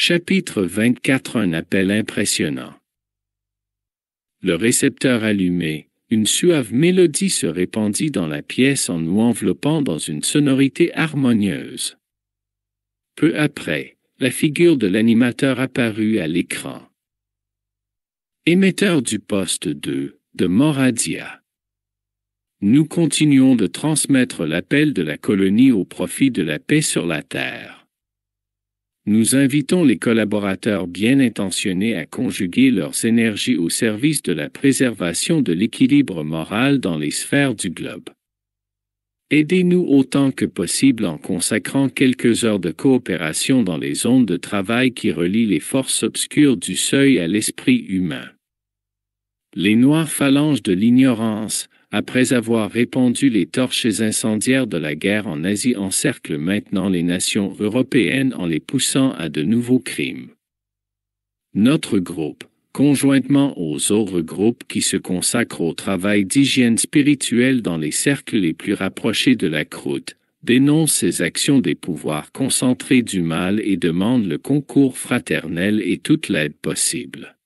Chapitre 24 Un appel impressionnant. Le récepteur allumé, une suave mélodie se répandit dans la pièce en nous enveloppant dans une sonorité harmonieuse. Peu après, la figure de l'animateur apparut à l'écran. Émetteur du poste 2, de Moradia. Nous continuons de transmettre l'appel de la colonie au profit de la paix sur la Terre. Nous invitons les collaborateurs bien intentionnés à conjuguer leurs énergies au service de la préservation de l'équilibre moral dans les sphères du globe. Aidez-nous autant que possible en consacrant quelques heures de coopération dans les zones de travail qui relient les forces obscures du seuil à l'esprit humain. Les noires phalanges de l'ignorance, après avoir répandu les torches incendiaires de la guerre en Asie encercle maintenant les nations européennes en les poussant à de nouveaux crimes. Notre groupe, conjointement aux autres groupes qui se consacrent au travail d'hygiène spirituelle dans les cercles les plus rapprochés de la croûte, dénonce ces actions des pouvoirs concentrés du mal et demande le concours fraternel et toute l'aide possible.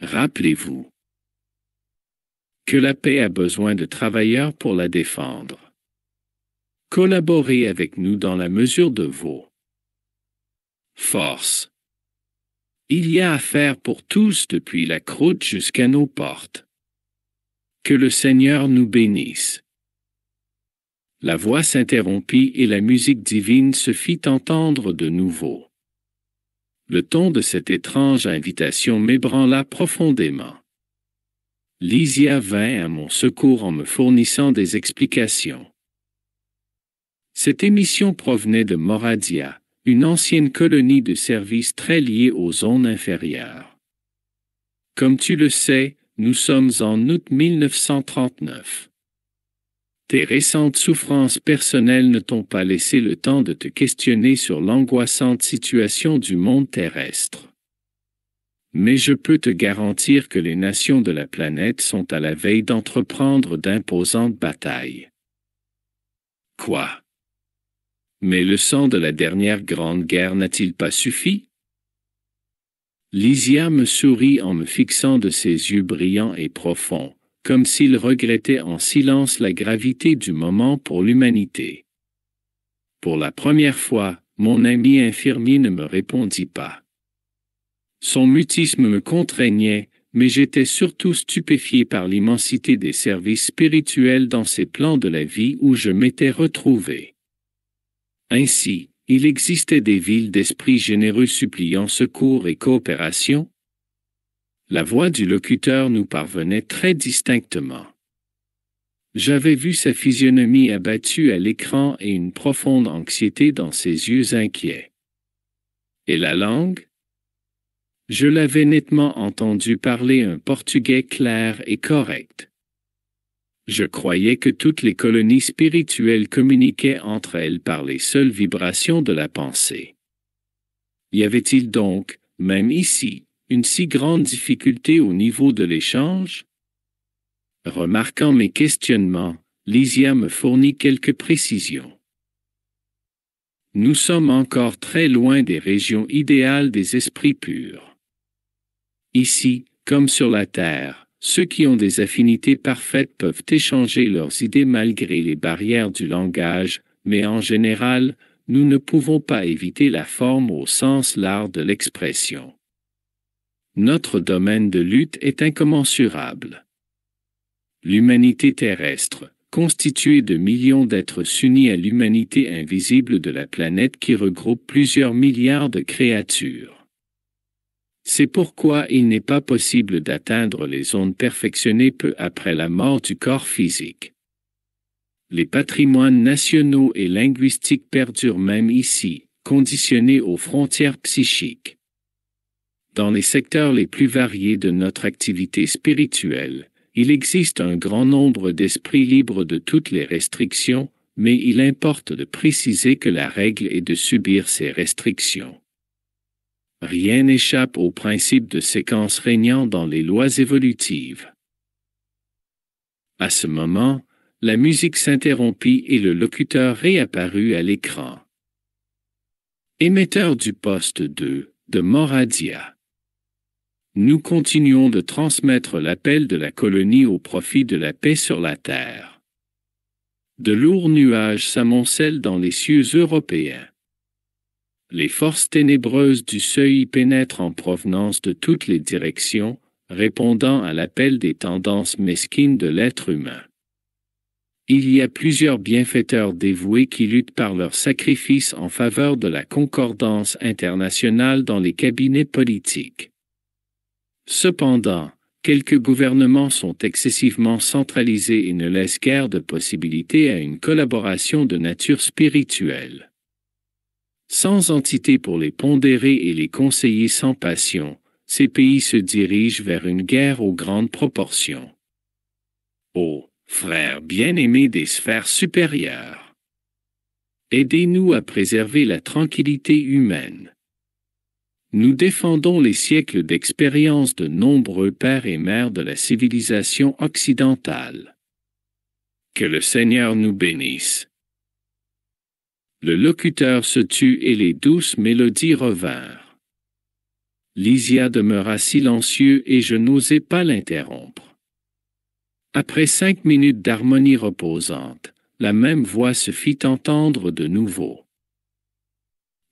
Rappelez-vous, que la paix a besoin de travailleurs pour la défendre. Collaborez avec nous dans la mesure de vos forces. Il y a à faire pour tous depuis la croûte jusqu'à nos portes. Que le Seigneur nous bénisse. La voix s'interrompit et la musique divine se fit entendre de nouveau. Le ton de cette étrange invitation m'ébranla profondément. Lysia vint à mon secours en me fournissant des explications. Cette émission provenait de Moradia, une ancienne colonie de services très liée aux zones inférieures. Comme tu le sais, nous sommes en août 1939. Tes récentes souffrances personnelles ne t'ont pas laissé le temps de te questionner sur l'angoissante situation du monde terrestre mais je peux te garantir que les nations de la planète sont à la veille d'entreprendre d'imposantes batailles. Quoi Mais le sang de la dernière grande guerre n'a-t-il pas suffi Lysia me sourit en me fixant de ses yeux brillants et profonds, comme s'il regrettait en silence la gravité du moment pour l'humanité. Pour la première fois, mon ami infirmier ne me répondit pas. Son mutisme me contraignait, mais j'étais surtout stupéfié par l'immensité des services spirituels dans ces plans de la vie où je m'étais retrouvé. Ainsi, il existait des villes d'esprits généreux suppliant secours et coopération. La voix du locuteur nous parvenait très distinctement. J'avais vu sa physionomie abattue à l'écran et une profonde anxiété dans ses yeux inquiets. Et la langue je l'avais nettement entendu parler un portugais clair et correct. Je croyais que toutes les colonies spirituelles communiquaient entre elles par les seules vibrations de la pensée. Y avait-il donc, même ici, une si grande difficulté au niveau de l'échange? Remarquant mes questionnements, Lysia me fournit quelques précisions. Nous sommes encore très loin des régions idéales des esprits purs. Ici, comme sur la Terre, ceux qui ont des affinités parfaites peuvent échanger leurs idées malgré les barrières du langage, mais en général, nous ne pouvons pas éviter la forme au sens l'art de l'expression. Notre domaine de lutte est incommensurable. L'humanité terrestre, constituée de millions d'êtres unis à l'humanité invisible de la planète qui regroupe plusieurs milliards de créatures. C'est pourquoi il n'est pas possible d'atteindre les zones perfectionnées peu après la mort du corps physique. Les patrimoines nationaux et linguistiques perdurent même ici, conditionnés aux frontières psychiques. Dans les secteurs les plus variés de notre activité spirituelle, il existe un grand nombre d'esprits libres de toutes les restrictions, mais il importe de préciser que la règle est de subir ces restrictions rien n'échappe au principe de séquence régnant dans les lois évolutives. À ce moment, la musique s'interrompit et le locuteur réapparut à l'écran. Émetteur du poste 2 de Moradia. Nous continuons de transmettre l'appel de la colonie au profit de la paix sur la Terre. De lourds nuages s'amoncellent dans les cieux européens les forces ténébreuses du seuil pénètrent en provenance de toutes les directions, répondant à l'appel des tendances mesquines de l'être humain. Il y a plusieurs bienfaiteurs dévoués qui luttent par leurs sacrifices en faveur de la concordance internationale dans les cabinets politiques. Cependant, quelques gouvernements sont excessivement centralisés et ne laissent guère de possibilité à une collaboration de nature spirituelle. Sans entité pour les pondérer et les conseiller sans passion, ces pays se dirigent vers une guerre aux grandes proportions. Ô frères bien-aimés des sphères supérieures, aidez-nous à préserver la tranquillité humaine. Nous défendons les siècles d'expérience de nombreux pères et mères de la civilisation occidentale. Que le Seigneur nous bénisse. Le locuteur se tut et les douces mélodies revinrent. Lysia demeura silencieux et je n'osais pas l'interrompre. Après cinq minutes d'harmonie reposante, la même voix se fit entendre de nouveau.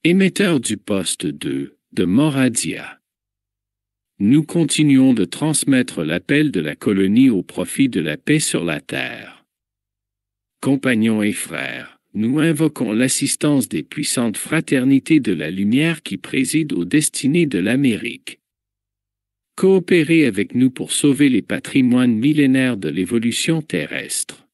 Émetteur du poste 2, de Moradia. Nous continuons de transmettre l'appel de la colonie au profit de la paix sur la terre. Compagnons et frères, nous invoquons l'assistance des puissantes fraternités de la lumière qui président aux destinées de l'Amérique. Coopérez avec nous pour sauver les patrimoines millénaires de l'évolution terrestre.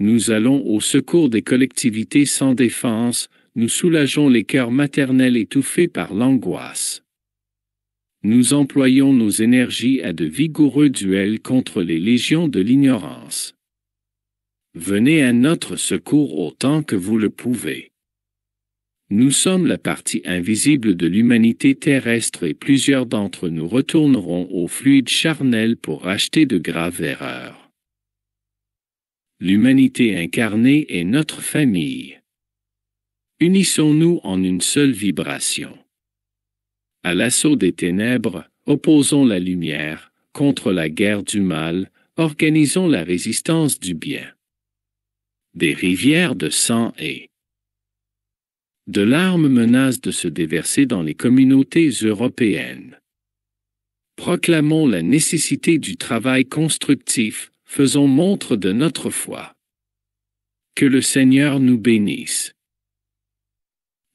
Nous allons au secours des collectivités sans défense, nous soulageons les cœurs maternels étouffés par l'angoisse. Nous employons nos énergies à de vigoureux duels contre les légions de l'ignorance. Venez à notre secours autant que vous le pouvez. Nous sommes la partie invisible de l'humanité terrestre et plusieurs d'entre nous retourneront au fluide charnel pour racheter de graves erreurs. L'humanité incarnée est notre famille. Unissons-nous en une seule vibration. À l'assaut des ténèbres, opposons la lumière, contre la guerre du mal, organisons la résistance du bien des rivières de sang et de larmes menacent de se déverser dans les communautés européennes. Proclamons la nécessité du travail constructif, faisons montre de notre foi. Que le Seigneur nous bénisse.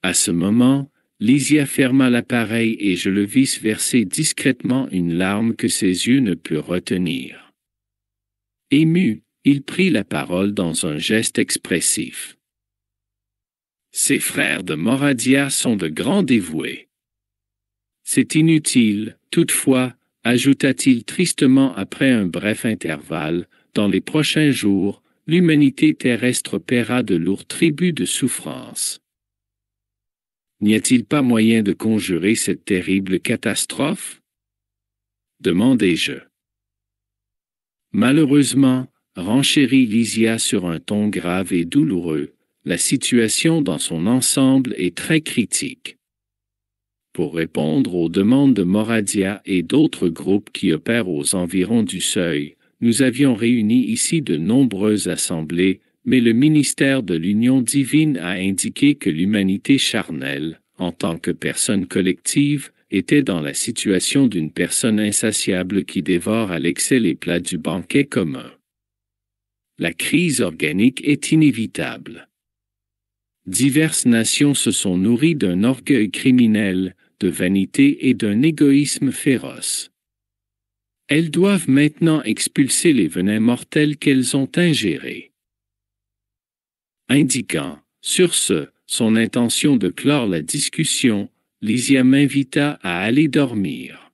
À ce moment, Lysia ferma l'appareil et je le vis verser discrètement une larme que ses yeux ne purent retenir. Ému, il prit la parole dans un geste expressif. Ces frères de Moradia sont de grands dévoués. C'est inutile, toutefois, ajouta-t-il tristement après un bref intervalle, dans les prochains jours, l'humanité terrestre paiera de lourds tributs de souffrance. N'y a-t-il pas moyen de conjurer cette terrible catastrophe demandai-je. Malheureusement, renchérit Lysia sur un ton grave et douloureux, la situation dans son ensemble est très critique. Pour répondre aux demandes de Moradia et d'autres groupes qui opèrent aux environs du seuil, nous avions réuni ici de nombreuses assemblées, mais le ministère de l'Union divine a indiqué que l'humanité charnelle, en tant que personne collective, était dans la situation d'une personne insatiable qui dévore à l'excès les plats du banquet commun la crise organique est inévitable. Diverses nations se sont nourries d'un orgueil criminel, de vanité et d'un égoïsme féroce. Elles doivent maintenant expulser les venins mortels qu'elles ont ingérés. Indiquant, sur ce, son intention de clore la discussion, Lysia m'invita à aller dormir.